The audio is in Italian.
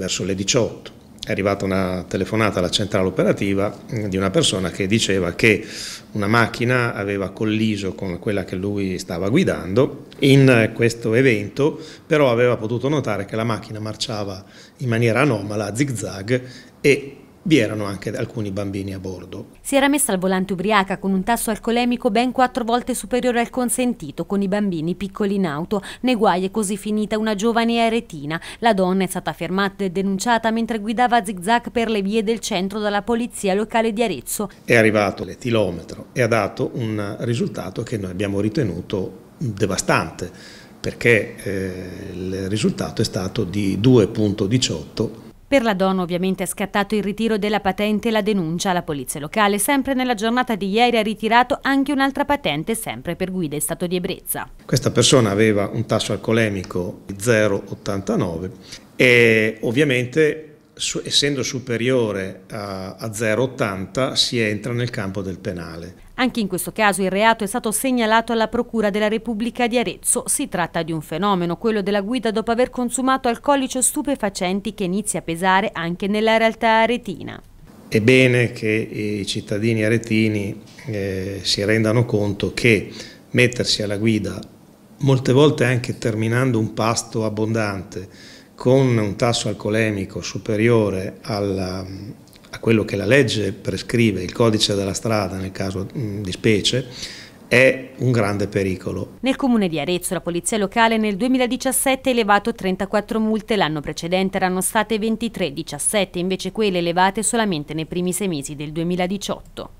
verso le 18 è arrivata una telefonata alla centrale operativa mm, di una persona che diceva che una macchina aveva colliso con quella che lui stava guidando in eh, questo evento, però aveva potuto notare che la macchina marciava in maniera anomala, a zig e vi erano anche alcuni bambini a bordo. Si era messa al volante ubriaca con un tasso alcolemico ben quattro volte superiore al consentito, con i bambini piccoli in auto. Nei guai è così finita una giovane aretina. La donna è stata fermata e denunciata mentre guidava a zigzag per le vie del centro dalla polizia locale di Arezzo. È arrivato l'etilometro e ha dato un risultato che noi abbiamo ritenuto devastante, perché eh, il risultato è stato di 2.18 per la donna ovviamente è scattato il ritiro della patente e la denuncia alla polizia locale. Sempre nella giornata di ieri ha ritirato anche un'altra patente, sempre per guida in stato di ebbrezza. Questa persona aveva un tasso alcolemico di 0,89 e ovviamente su, essendo superiore a, a 0,80 si entra nel campo del penale. Anche in questo caso il reato è stato segnalato alla Procura della Repubblica di Arezzo. Si tratta di un fenomeno, quello della guida dopo aver consumato alcolici o stupefacenti che inizia a pesare anche nella realtà aretina. È bene che i cittadini aretini eh, si rendano conto che mettersi alla guida, molte volte anche terminando un pasto abbondante, con un tasso alcolemico superiore alla, a quello che la legge prescrive, il codice della strada nel caso di specie, è un grande pericolo. Nel comune di Arezzo la polizia locale nel 2017 ha elevato 34 multe, l'anno precedente erano state 23, 17 invece quelle elevate solamente nei primi sei mesi del 2018.